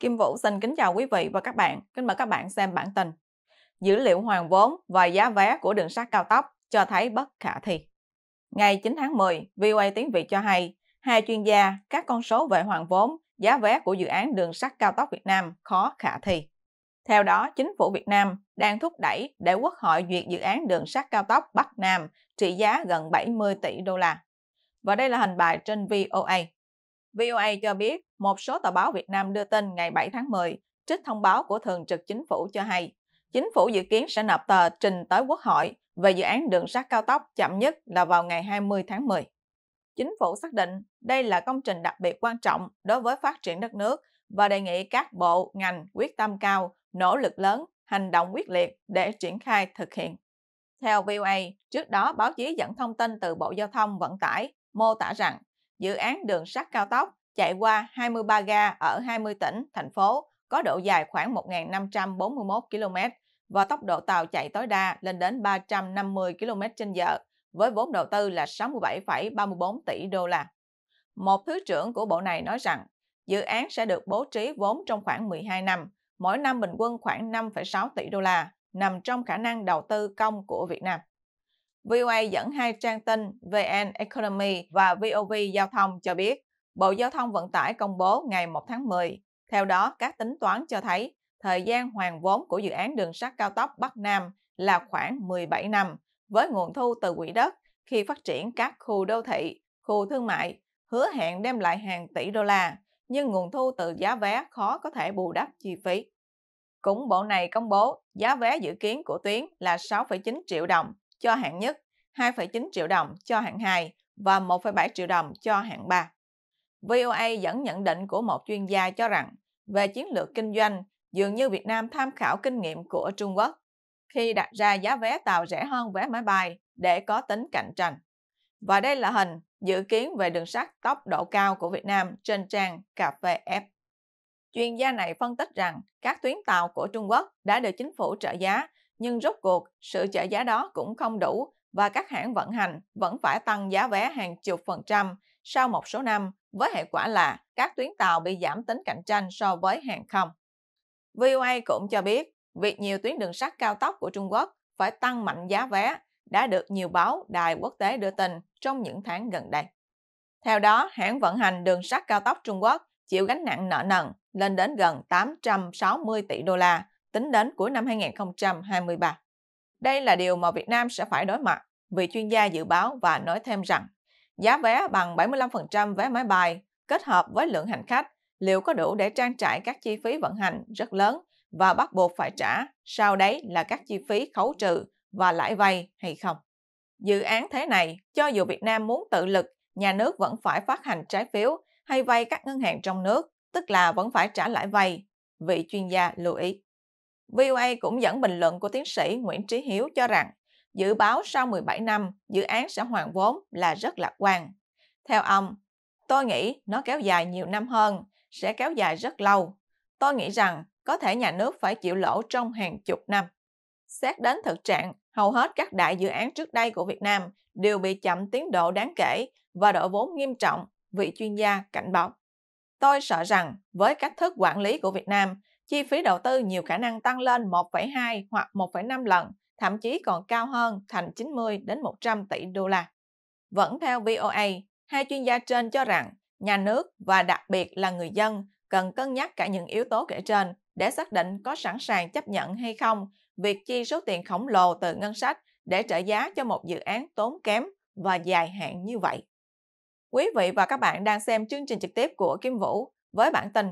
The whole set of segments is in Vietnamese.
Kim Vũ xin kính chào quý vị và các bạn. Kính mời các bạn xem bản tin. Dữ liệu hoàn vốn và giá vé của đường sắt cao tốc cho thấy bất khả thi. Ngày 9 tháng 10, VOA Tiếng Việt cho hay, hai chuyên gia, các con số về hoàn vốn, giá vé của dự án đường sắt cao tốc Việt Nam khó khả thi. Theo đó, chính phủ Việt Nam đang thúc đẩy để Quốc hội duyệt dự án đường sắt cao tốc Bắc Nam trị giá gần 70 tỷ đô la. Và đây là hình bài trên VOA. VOA cho biết một số tờ báo Việt Nam đưa tin ngày 7 tháng 10, trích thông báo của Thường trực Chính phủ cho hay, Chính phủ dự kiến sẽ nộp tờ trình tới Quốc hội về dự án đường sắt cao tốc chậm nhất là vào ngày 20 tháng 10. Chính phủ xác định đây là công trình đặc biệt quan trọng đối với phát triển đất nước và đề nghị các bộ, ngành quyết tâm cao, nỗ lực lớn, hành động quyết liệt để triển khai thực hiện. Theo VOA, trước đó báo chí dẫn thông tin từ Bộ Giao thông Vận tải mô tả rằng dự án đường sắt cao tốc chạy qua 23 ga ở 20 tỉnh, thành phố, có độ dài khoảng 1.541 km và tốc độ tàu chạy tối đa lên đến 350 km h với vốn đầu tư là 67,34 tỷ đô la. Một thứ trưởng của bộ này nói rằng dự án sẽ được bố trí vốn trong khoảng 12 năm, mỗi năm bình quân khoảng 5,6 tỷ đô la, nằm trong khả năng đầu tư công của Việt Nam. VOA dẫn hai trang tin VN Economy và VOV Giao thông cho biết, Bộ Giao thông Vận tải công bố ngày 1 tháng 10. Theo đó, các tính toán cho thấy thời gian hoàn vốn của dự án đường sắt cao tốc Bắc Nam là khoảng 17 năm, với nguồn thu từ quỹ đất khi phát triển các khu đô thị, khu thương mại, hứa hẹn đem lại hàng tỷ đô la, nhưng nguồn thu từ giá vé khó có thể bù đắp chi phí. Cũng bộ này công bố giá vé dự kiến của tuyến là 6,9 triệu đồng cho hạng nhất, 2,9 triệu đồng cho hạng 2 và 1,7 triệu đồng cho hạng 3. VOA dẫn nhận định của một chuyên gia cho rằng về chiến lược kinh doanh, dường như Việt Nam tham khảo kinh nghiệm của Trung Quốc khi đặt ra giá vé tàu rẻ hơn vé máy bay để có tính cạnh tranh. Và đây là hình dự kiến về đường sắt tốc độ cao của Việt Nam trên trang cà phê F. Chuyên gia này phân tích rằng các tuyến tàu của Trung Quốc đã được chính phủ trợ giá nhưng rốt cuộc sự trợ giá đó cũng không đủ và các hãng vận hành vẫn phải tăng giá vé hàng chục phần trăm sau một số năm với hệ quả là các tuyến tàu bị giảm tính cạnh tranh so với hàng không. VOA cũng cho biết việc nhiều tuyến đường sắt cao tốc của Trung Quốc phải tăng mạnh giá vé đã được nhiều báo đài quốc tế đưa tin trong những tháng gần đây. Theo đó, hãng vận hành đường sắt cao tốc Trung Quốc chịu gánh nặng nợ nần lên đến gần 860 tỷ đô la, tính đến cuối năm 2023. Đây là điều mà Việt Nam sẽ phải đối mặt, vị chuyên gia dự báo và nói thêm rằng giá vé bằng 75% vé máy bay kết hợp với lượng hành khách liệu có đủ để trang trải các chi phí vận hành rất lớn và bắt buộc phải trả, sau đấy là các chi phí khấu trừ và lãi vay hay không. Dự án thế này, cho dù Việt Nam muốn tự lực, nhà nước vẫn phải phát hành trái phiếu hay vay các ngân hàng trong nước, tức là vẫn phải trả lãi vay, vị chuyên gia lưu ý. VOA cũng dẫn bình luận của tiến sĩ Nguyễn Trí Hiếu cho rằng dự báo sau 17 năm dự án sẽ hoàn vốn là rất lạc quan. Theo ông, tôi nghĩ nó kéo dài nhiều năm hơn, sẽ kéo dài rất lâu. Tôi nghĩ rằng có thể nhà nước phải chịu lỗ trong hàng chục năm. Xét đến thực trạng, hầu hết các đại dự án trước đây của Việt Nam đều bị chậm tiến độ đáng kể và đội vốn nghiêm trọng, vị chuyên gia cảnh báo. Tôi sợ rằng với cách thức quản lý của Việt Nam chi phí đầu tư nhiều khả năng tăng lên 1,2 hoặc 1,5 lần, thậm chí còn cao hơn thành 90 đến 100 tỷ đô la. Vẫn theo VOA, hai chuyên gia trên cho rằng nhà nước và đặc biệt là người dân cần cân nhắc cả những yếu tố kể trên để xác định có sẵn sàng chấp nhận hay không việc chi số tiền khổng lồ từ ngân sách để trợ giá cho một dự án tốn kém và dài hạn như vậy. Quý vị và các bạn đang xem chương trình trực tiếp của Kim Vũ với bản tin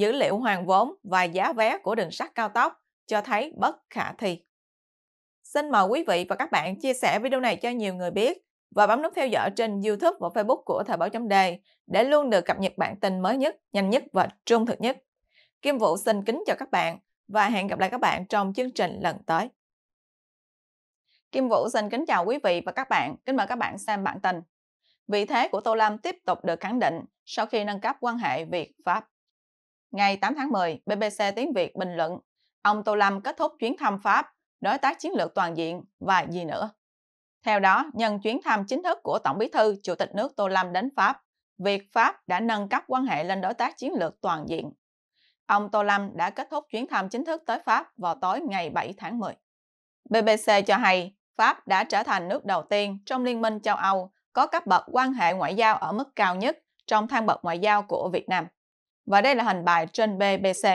dữ liệu hoàn vốn và giá vé của đường sắt cao tốc cho thấy bất khả thi. Xin mời quý vị và các bạn chia sẻ video này cho nhiều người biết và bấm nút theo dõi trên YouTube và Facebook của Thời báo chấm đề để luôn được cập nhật bản tin mới nhất, nhanh nhất và trung thực nhất. Kim Vũ xin kính chào các bạn và hẹn gặp lại các bạn trong chương trình lần tới. Kim Vũ xin kính chào quý vị và các bạn, kính mời các bạn xem bản tin. Vị thế của Tô Lam tiếp tục được khẳng định sau khi nâng cấp quan hệ Việt-Pháp. Ngày 8 tháng 10, BBC Tiếng Việt bình luận ông Tô Lâm kết thúc chuyến thăm Pháp, đối tác chiến lược toàn diện và gì nữa. Theo đó, nhân chuyến thăm chính thức của Tổng bí thư Chủ tịch nước Tô Lâm đến Pháp, việc Pháp đã nâng cấp quan hệ lên đối tác chiến lược toàn diện. Ông Tô Lâm đã kết thúc chuyến thăm chính thức tới Pháp vào tối ngày 7 tháng 10. BBC cho hay, Pháp đã trở thành nước đầu tiên trong Liên minh châu Âu có cấp bậc quan hệ ngoại giao ở mức cao nhất trong thang bậc ngoại giao của Việt Nam và đây là hình bài trên BBC.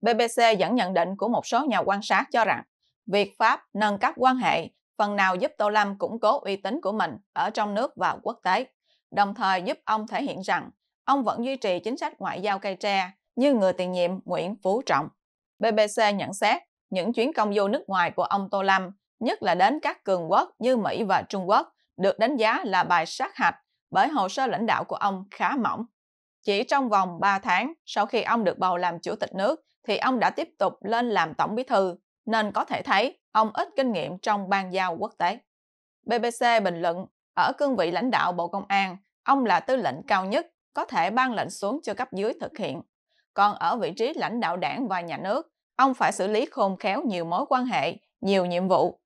BBC dẫn nhận định của một số nhà quan sát cho rằng việc Pháp nâng cấp quan hệ phần nào giúp Tô Lâm củng cố uy tín của mình ở trong nước và quốc tế, đồng thời giúp ông thể hiện rằng ông vẫn duy trì chính sách ngoại giao cây tre như người tiền nhiệm Nguyễn Phú Trọng. BBC nhận xét những chuyến công du nước ngoài của ông Tô Lâm, nhất là đến các cường quốc như Mỹ và Trung Quốc, được đánh giá là bài sát hạch bởi hồ sơ lãnh đạo của ông khá mỏng. Chỉ trong vòng 3 tháng sau khi ông được bầu làm chủ tịch nước thì ông đã tiếp tục lên làm tổng bí thư, nên có thể thấy ông ít kinh nghiệm trong ban giao quốc tế. BBC bình luận, ở cương vị lãnh đạo Bộ Công an, ông là tư lệnh cao nhất, có thể ban lệnh xuống cho cấp dưới thực hiện. Còn ở vị trí lãnh đạo đảng và nhà nước, ông phải xử lý khôn khéo nhiều mối quan hệ, nhiều nhiệm vụ.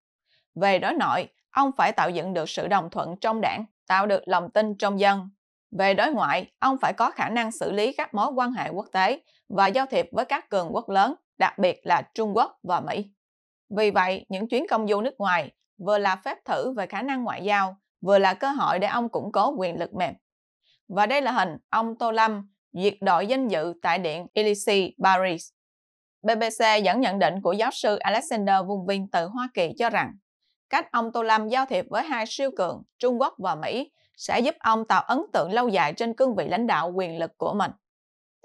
Về đối nội, ông phải tạo dựng được sự đồng thuận trong đảng, tạo được lòng tin trong dân về đối ngoại, ông phải có khả năng xử lý các mối quan hệ quốc tế và giao thiệp với các cường quốc lớn, đặc biệt là Trung Quốc và Mỹ. Vì vậy, những chuyến công du nước ngoài vừa là phép thử về khả năng ngoại giao, vừa là cơ hội để ông củng cố quyền lực mềm. Và đây là hình ông Tô Lâm duyệt đội danh dự tại điện Elysee, Paris. BBC dẫn nhận định của giáo sư Alexander Vung Vinh từ Hoa Kỳ cho rằng, cách ông Tô Lâm giao thiệp với hai siêu cường Trung Quốc và Mỹ sẽ giúp ông tạo ấn tượng lâu dài trên cương vị lãnh đạo quyền lực của mình.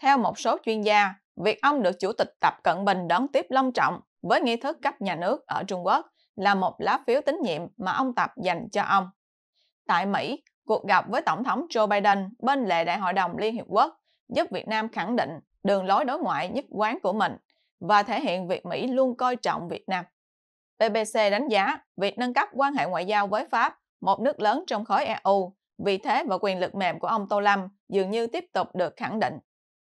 Theo một số chuyên gia, việc ông được Chủ tịch Tập Cận Bình đón tiếp long trọng với nghi thức cấp nhà nước ở Trung Quốc là một lá phiếu tín nhiệm mà ông Tập dành cho ông. Tại Mỹ, cuộc gặp với Tổng thống Joe Biden bên lề Đại hội đồng Liên Hiệp Quốc giúp Việt Nam khẳng định đường lối đối ngoại nhất quán của mình và thể hiện việc Mỹ luôn coi trọng Việt Nam. BBC đánh giá việc nâng cấp quan hệ ngoại giao với Pháp, một nước lớn trong khối EU, Vị thế và quyền lực mềm của ông Tô Lâm dường như tiếp tục được khẳng định.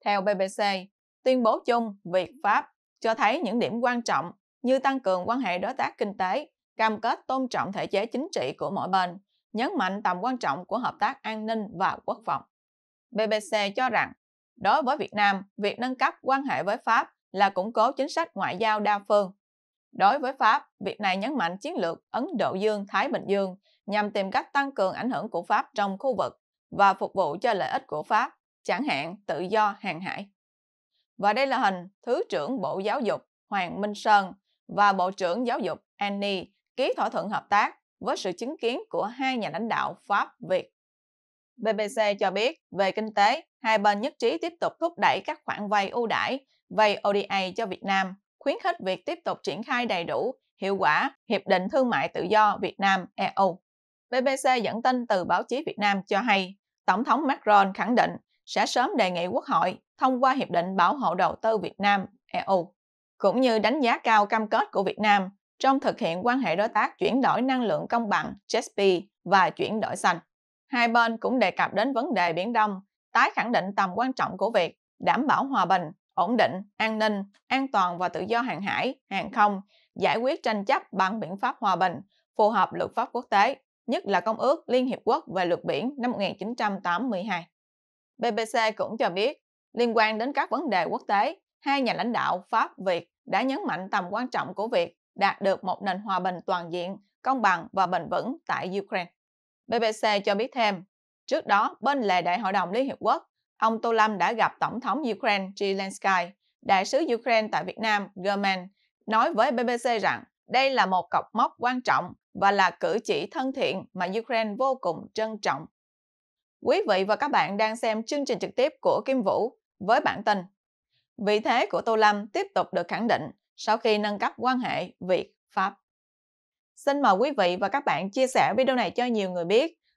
Theo BBC, tuyên bố chung Việt Pháp cho thấy những điểm quan trọng như tăng cường quan hệ đối tác kinh tế, cam kết tôn trọng thể chế chính trị của mỗi bên, nhấn mạnh tầm quan trọng của hợp tác an ninh và quốc phòng. BBC cho rằng, đối với Việt Nam, việc nâng cấp quan hệ với Pháp là củng cố chính sách ngoại giao đa phương Đối với Pháp, việc này nhấn mạnh chiến lược Ấn Độ Dương-Thái Bình Dương nhằm tìm cách tăng cường ảnh hưởng của Pháp trong khu vực và phục vụ cho lợi ích của Pháp, chẳng hạn tự do hàng hải. Và đây là hình Thứ trưởng Bộ Giáo dục Hoàng Minh Sơn và Bộ trưởng Giáo dục Annie ký thỏa thuận hợp tác với sự chứng kiến của hai nhà lãnh đạo Pháp-Việt. BBC cho biết về kinh tế, hai bên nhất trí tiếp tục thúc đẩy các khoản vay ưu đãi, vay ODA cho Việt Nam khuyến khích việc tiếp tục triển khai đầy đủ, hiệu quả Hiệp định Thương mại Tự do Việt Nam-EU. BBC dẫn tin từ báo chí Việt Nam cho hay, Tổng thống Macron khẳng định sẽ sớm đề nghị Quốc hội thông qua Hiệp định Bảo hộ Đầu tư Việt Nam-EU, cũng như đánh giá cao cam kết của Việt Nam trong thực hiện quan hệ đối tác chuyển đổi năng lượng công bằng CHP và chuyển đổi xanh. Hai bên cũng đề cập đến vấn đề Biển Đông, tái khẳng định tầm quan trọng của việc đảm bảo hòa bình ổn định, an ninh, an toàn và tự do hàng hải, hàng không, giải quyết tranh chấp bằng biện pháp hòa bình, phù hợp luật pháp quốc tế, nhất là Công ước Liên Hiệp Quốc về luật biển năm 1982. BBC cũng cho biết, liên quan đến các vấn đề quốc tế, hai nhà lãnh đạo Pháp-Việt đã nhấn mạnh tầm quan trọng của việc đạt được một nền hòa bình toàn diện, công bằng và bền vững tại Ukraine. BBC cho biết thêm, trước đó bên lề Đại hội đồng Liên Hiệp Quốc ông Tô Lâm đã gặp Tổng thống Ukraine Zelensky, đại sứ Ukraine tại Việt Nam German, nói với BBC rằng đây là một cọc mốc quan trọng và là cử chỉ thân thiện mà Ukraine vô cùng trân trọng. Quý vị và các bạn đang xem chương trình trực tiếp của Kim Vũ với bản tin. Vị thế của Tô Lâm tiếp tục được khẳng định sau khi nâng cấp quan hệ Việt-Pháp. Xin mời quý vị và các bạn chia sẻ video này cho nhiều người biết